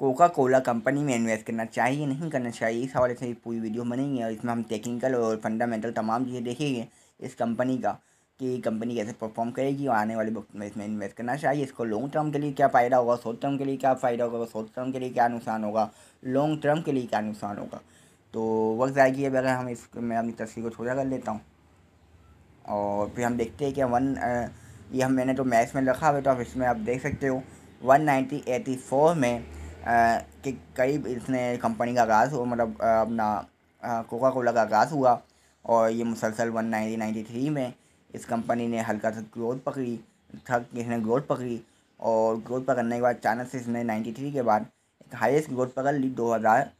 Coca Cola company में invest करना चाहिए नहीं करना चाहिए इस हवाले से पूरी वीडियो बनेंगे और इसमें हम टेक्निकल और फंडामेंटल तमाम चीज़ें देखेंगे इस कंपनी का कि कंपनी कैसे परफॉर्म करेगी और आने वाले वक्त में इसमें इन्वेस्ट करना चाहिए इसको लॉन्ग टर्म के लिए क्या फ़ायदा होगा शॉर्ट टर्म के लिए क्या फ़ायदा होगा शॉर्ट टर्म के लिए क्या नुकसान होगा लॉन्ग टर्म के लिए क्या नुकसान होगा तो वक्त आएगी अगर हम इस मैं अपनी तस्वीर को छोटा कर लेता हूँ और फिर हम देखते हैं कि वन ये हम मैंने तो मैथ्स में रखा हुआ तो आप इसमें आप देख सकते हो वन नाइनटीन एटी फोर में के कई इसने कंपनी का आगाज़ हुआ मतलब अपना कोका कोला का आगाज़ हुआ और ये मुसलसल वन नाइनटीन नाइन्टी थ्री में इस कंपनी ने हल्का सा ग्रोथ पकड़ी थक इसने ग्रोथ पकड़ी और ग्रोथ पकड़ने के बाद अचानक से इसने नाइन्टी थ्री के बाद एक हाईएस्ट ग्रोथ पकड़ ली दो हज़ार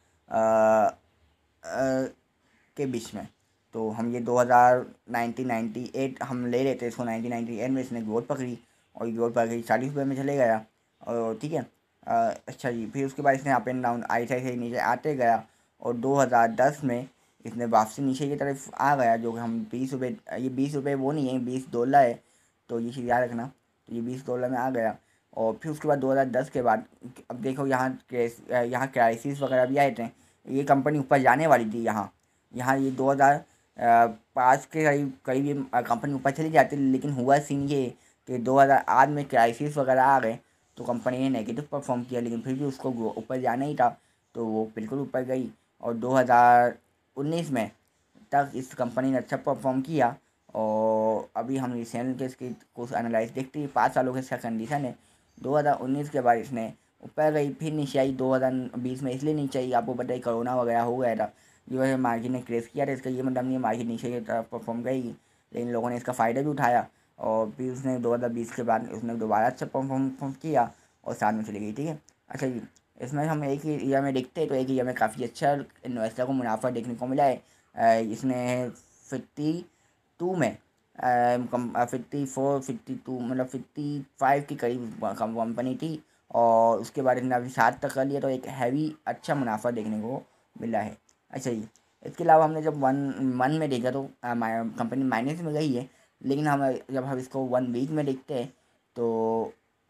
के बीच में तो हम ये दो हज़ार नाइनटीन नाइन्टी एट हम ले रहे थे इसको नाइनटीन नाइन्टी एट में इसने ग्रोथ पकड़ी और ग्रोथ पकड़ी चालीस रुपये में चले गया और ठीक है अच्छा जी फिर उसके बाद इसने अप एंड डाउन आई साइड से नीचे आते गया और 2010 में इसने वापसी नीचे की तरफ आ गया जो कि हम बीस रुपये ये बीस रुपये वो नहीं है बीस डॉलर है तो ये चीज़ याद रखना तो ये बीस डॉलर में आ गया और फिर उसके बाद 2010 के बाद अब देखो यहाँ यहाँ क्राइसिस वगैरह भी आए थे ये कंपनी ऊपर जाने वाली थी यहाँ यहाँ ये दो हज़ार पाँच के करीब करीब ये कंपनी ऊपर चली जाती लेकिन हुआ सीन ये कि दो हज़ार आठ में क्राइसिस वगैरह आ गए तो कंपनी ने नेगेटिव परफॉर्म किया लेकिन फिर भी उसको ऊपर जाना ही था तो वो बिल्कुल ऊपर गई और 2019 में तक इस कंपनी ने अच्छा परफॉर्म किया और अभी हम रिसेंट के इसकी कुछ एनालाइज देखते हैं पाँच सालों के इसका कंडीशन है 2019 के बाद इसने ऊपर गई फिर नीचे आई 2020 में इसलिए नीचे आई आपको बताइए कोरोना वगैरह हो गया था जो है मार्केट ने क्रेज किया था इसका ये मतलब नहीं मार्केट नीचे की तरफ परफॉर्म गई लेकिन लोगों ने इसका फ़ायदा भी उठाया और फिर उसने दो हज़ार बीस के बाद उसने दोबारा अच्छा परफॉर्म किया और साथ में चली गई ठीक है अच्छा जी इसमें हम एक ही ईयर में देखते हैं तो एक ईयर में काफ़ी अच्छा इन्वेस्टर को मुनाफा देखने को मिला है इसने फिफ्टी टू में फिफ्टी फोर फिफ्टी टू मतलब फिफ्टी फाइव के करीब कंपनी थी और उसके बाद इसने अभी सात तक कर लिया तो एक हैवी अच्छा मुनाफा देखने को मिला है अच्छा जी इसके अलावा हमने जब वन वन में देखा तो कंपनी माइनस में गई है लेकिन हम जब हम इसको वन वीक में देखते हैं तो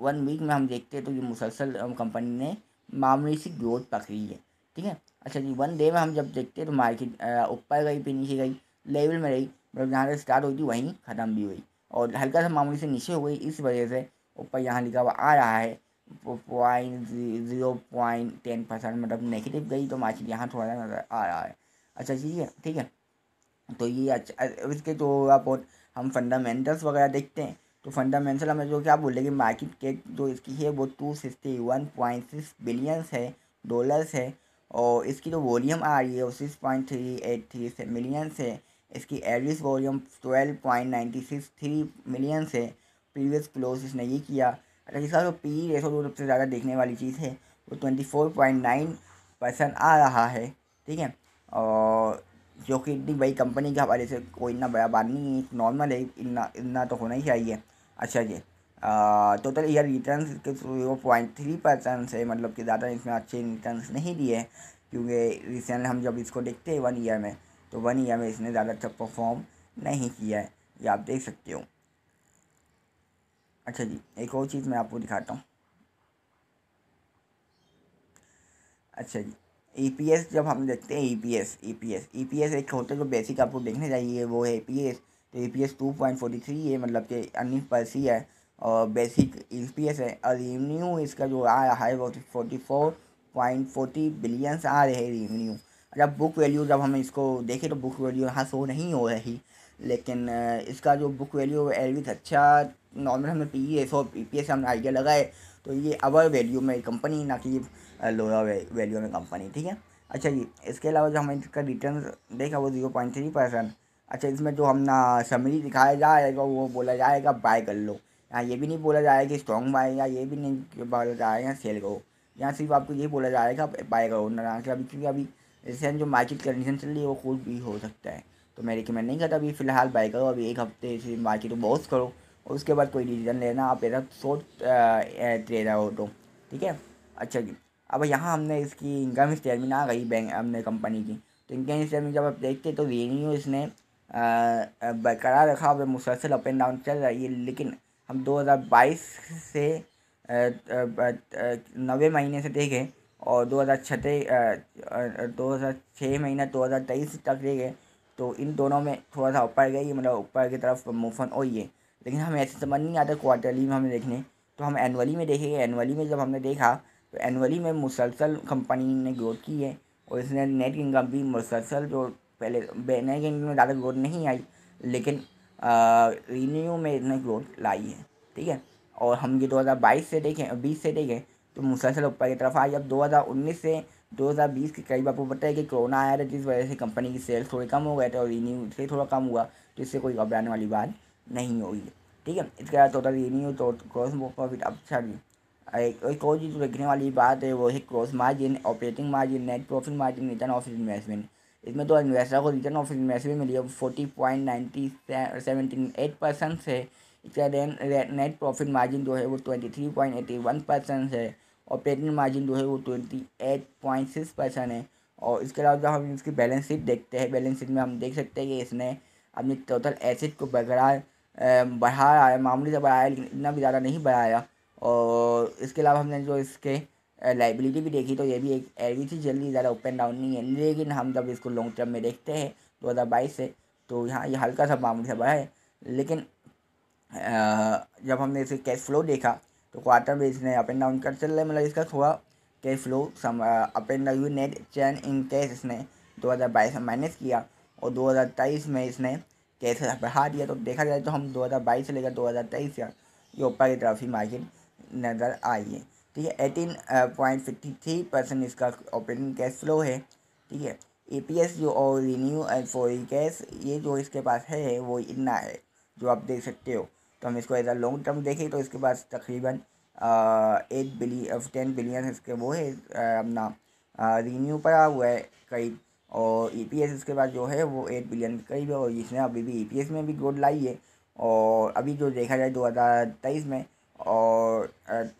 वन वीक में हम देखते हैं तो ये मुसलसल कंपनी ने मामूली सी ग्रोथ पकड़ी है ठीक है अच्छा जी वन डे में हम जब देखते हैं तो मार्केट ऊपर गई फिर नीचे गई लेवल में रही मतलब जहाँ से स्टार्ट हुई थी वहीं ख़त्म भी हुई और हल्का सा मामूली से नीचे हो गई इस वजह से ऊपर यहाँ लिखा हुआ आ रहा है point zero point ten percent मतलब नेगेटिव गई तो मार्केट यहाँ थोड़ा सा नज़र आ रहा है अच्छा ठीक है ठीक है तो ये अच्छा इसके जो तो आप हम फंडामेंटल्स वगैरह देखते हैं तो फंडामेंटल हमें जो क्या बोले कि मार्केट कैप जो इसकी है वो two sixty one point six billions है डॉलर्स है और इसकी जो वॉल्यूम आ रही है वो six point three eight three से मिलियंस है इसकी average volume twelve point ninety six three millions है प्रीवियस क्लोज इसने ये किया अच्छा इसका जो पी रेशो जो सबसे ज़्यादा देखने वाली चीज़ है वो twenty four point nine percent आ रहा है ठीक है और जो कि इतनी बड़ी कंपनी के हवाले से कोई इतना बड़ा बात नहीं है नॉर्मल है इतना इतना तो होना ही चाहिए अच्छा जी टोटल ईयर रिटर्न के जीरो पॉइंट थ्री परसेंट से मतलब कि ज़्यादा इसमें अच्छे रिटर्न नहीं दिए क्योंकि रिसेंट हम जब इसको देखते हैं वन ईयर में तो वन ईयर में इसने ज़्यादा अच्छा परफॉर्म नहीं किया है ये आप देख सकते हो अच्छा जी एक और चीज़ मैं आपको दिखाता हूँ अच्छा जी ई पी एस जब हम देखते हैं E P S E P S E P S एक होता है जो बेसिक आपको देखने चाहिए वो है ई पी एस तो E P S two point forty three है मतलब कि पर सी है और बेसिक ई पी एस है और रेवन्यू इसका जो आ रहा है वो forty four point forty billions आ रहे हैं रेवन्यू जब बुक वैल्यू जब हम इसको देखें तो बुक वैल्यू यहाँ शो नहीं हो रही लेकिन इसका जो बुक वैल्यू एलविथ अच्छा नॉर्मल हमें पी ई एस और पी पी एस हमने आइडिया लगाए तो ये अवर वैल्यू में कंपनी ना कि लोरा वैल्यू में कंपनी ठीक है अच्छा जी इसके अलावा जो हमने इसका रिटर्न देखा वो जीरो पॉइंट थ्री परसेंट अच्छा इसमें जो हम ना समरी दिखाया जाएगा वो बोला जाएगा बाय कर लो यहाँ ये भी नहीं बोला जाएगा कि स्ट्रॉन्ग बाय या ये भी नहीं बोला जाएगा सेल करो यहाँ सिर्फ आपको ये बोला जाएगा बाय करो ना अभी क्योंकि अभी रिसेंट जो मार्केट कंडीशन चल रही है वो खुद भी हो सकता है तो मैं रिकमेंड नहीं करता अभी फ़िलहाल बाय करो अभी एक हफ्ते से मार्केट बॉस करो और उसके बाद कोई डिसीजन लेना आप ऐसा शॉर्ट ट्रेडर हो तो ठीक है अच्छा जी अब यहाँ हमने इसकी इनकम स्टेटमेंट आ गई बैंक हमने कंपनी की तो इनकम स्टेटमेंट जब आप देखते तो रेवेन्यू इसने बरकरार रखा और मुसलसल अप एंड डाउन चल रही है लेकिन हम 2022 से नवे महीने से देखें और दो हज़ार छः दो हज़ार छः महीना दो हज़ार तेईस तक देखें तो इन दोनों में थोड़ा सा ऊपर गई मतलब ऊपर की तरफ मूवन हो है लेकिन हमें ऐसे समझ नहीं आता क्वार्टरली में हमें देखने तो हम एनुअली में देखेंगे एनुअली में जब हमने देखा एनुअली में मुसलसल कंपनी ने ग्रोथ की है और इसने नेट इनकम भी मुसलसल जो पहले नेट इनकम में ज़्यादा ग्रोथ नहीं आई लेकिन रीन्यू में इसने ग्रोथ लाई है ठीक है और हम ये 2022 से देखें बीस से देखें तो मुसलसल ऊपर की तरफ आई अब 2019 से 2020 के करीब आपको पता है कि कोरोना आया था जिस वजह से कंपनी की सेल्स थोड़े कम हो गए थे और रीन्यू से थोड़ा कम हुआ तो इससे कोई घबराने वाली बात नहीं होगी ठीक है इसके अलावा टोटल रीन्यू तो क्रॉस प्रॉफिट अच्छा एक, और चीज़ देखने वाली बात है वो है gross margin operating margin net profit margin return of investment इसमें तो इन्वेस्टर को रिटर्न ऑफ इन्वेस्टमेंट मिली है forty point ninety seventy eight percent से इसका देन नेट प्रॉफिट मार्जिन जो है वो twenty three point eighty one percent है ऑपरेटिंग मार्जिन जो है वो twenty eight point six percent है और इसके अलावा जो हम इसकी बैलेंस शीट देखते हैं बैलेंस शीट में हम देख सकते हैं कि इसने अपनी टोटल एसेट को बढ़ा बढ़ाया मामूली से बढ़ाया लेकिन इतना भी ज़्यादा नहीं बढ़ाया और इसके अलावा हमने जो इसके लाइबिलिटी भी देखी तो ये भी एक एवी थी जल्दी ज़्यादा ओपन डाउन नहीं है लेकिन हम जब इसको लॉन्ग टर्म में देखते हैं दो हज़ार बाईस से तो यहाँ ये हल्का सा मामूली सा बढ़ा है लेकिन आ, जब हमने इसे कैश फ्लो देखा तो क्वार्टर में इसने अप एंड डाउन कर चल रहा है मतलब इसका थोड़ा cash flow up and down net change in cash इसने दो हज़ार बाईस में माइनस किया और दो हज़ार तेईस में इसने कैश बढ़ा दिया तो देखा जाए तो हम दो हज़ार बाईस से लेकर दो तेईस तक ये ऊपर की तरफ ही मार्केट नज़र आई uh, है ठीक है eighteen point fifty three percent इसका ऑपरेटिंग कैश फ्लो है ठीक है ए पी एस जो और रिन्यू एंड फॉरी कैश ये जो इसके पास है वो इतना है जो आप देख सकते हो तो हम इसको एज अ लॉन्ग टर्म देखें तो इसके पास तकरीबन एट बिलियन टेन बिलियन इसके वो है uh, अपना रिन्यू uh, पड़ा हुआ है करीब और ई पी एस इसके बाद जो है वो एट बिलियन के करीब है और इसने अभी भी ई पी एस में भी ग्रोथ लाई है और अभी जो देखा जाए दो हज़ार तेईस में और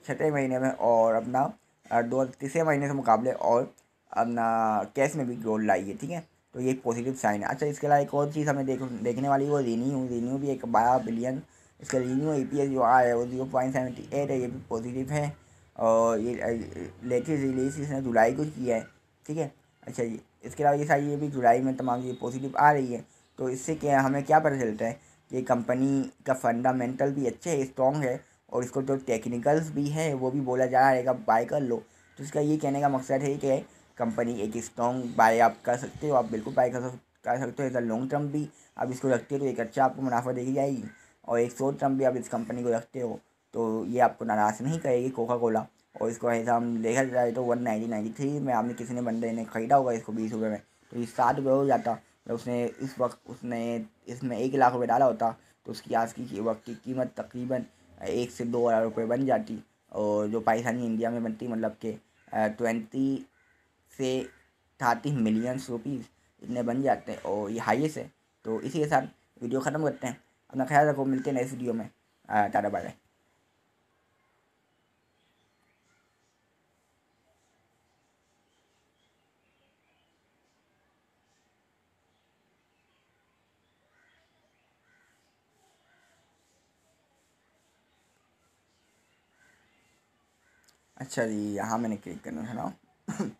छठे महीने में और अपना दो तीसरे महीने से मुकाबले और अपना कैश में भी गोल लाई है ठीक है तो ये पॉजिटिव साइन है अच्छा इसके अलावा एक और चीज़ हमें देख देखने वाली वो रीन्यू रीन्यू भी एक बारह बिलियन इसका रीन्यू ई जो आया है वो जीरो पॉइंट सेवेंटी एट है ये भी पॉजिटिव है और ये लेटेस्ट रिलीज इसने जुलाई को किया है ठीक है अच्छा जी इसके अलावा ये सारी ये भी जुलाई में तमाम ये पॉजिटिव आ रही है तो इससे क्या हमें क्या पता चलता है कि कंपनी का फंडामेंटल भी अच्छे है स्ट्रॉन्ग है और इसको जो टेक्निकल्स भी हैं वो भी बोला जा रहा है बाय कर लो तो इसका ये कहने का मकसद है कि कंपनी एक स्ट्रॉन्ग बाय आप कर सकते हो आप बिल्कुल बाय कर कर सकते हो एज अ लॉन्ग टर्म भी आप इसको रखते हो तो एक अच्छा आपको मुनाफा देखी जाएगी और एक शॉर्ट टर्म भी आप इस कंपनी को रखते हो तो ये आपको नाराज़ नहीं करेगी कोका कोला और इसको ऐसा हम देखा जाए तो वन नाइनटीन नाइन्टी थ्री में आपने किसी ने बंदे ने खरीदा होगा इसको बीस रुपये में तो ये सात रुपये हो जाता तो उसने इस वक्त उसने इसमें एक लाख रुपये डाला होता तो उसकी आज की वक्त की कीमत तकरीबन एक से दो हज़ार रुपये बन जाती और जो पाकिस्तानी इंडिया में बनती मतलब के ट्वेंटी से थर्टी मिलियंस रुपीज़ इतने बन जाते हैं और ये हाईएस्ट है तो इसी के साथ वीडियो ख़त्म करते हैं अपना ख्याल रखो मिलते हैं नेक्स्ट वीडियो में टाटा बाय अच्छा जी यहाँ मैंने क्लिक करना है ना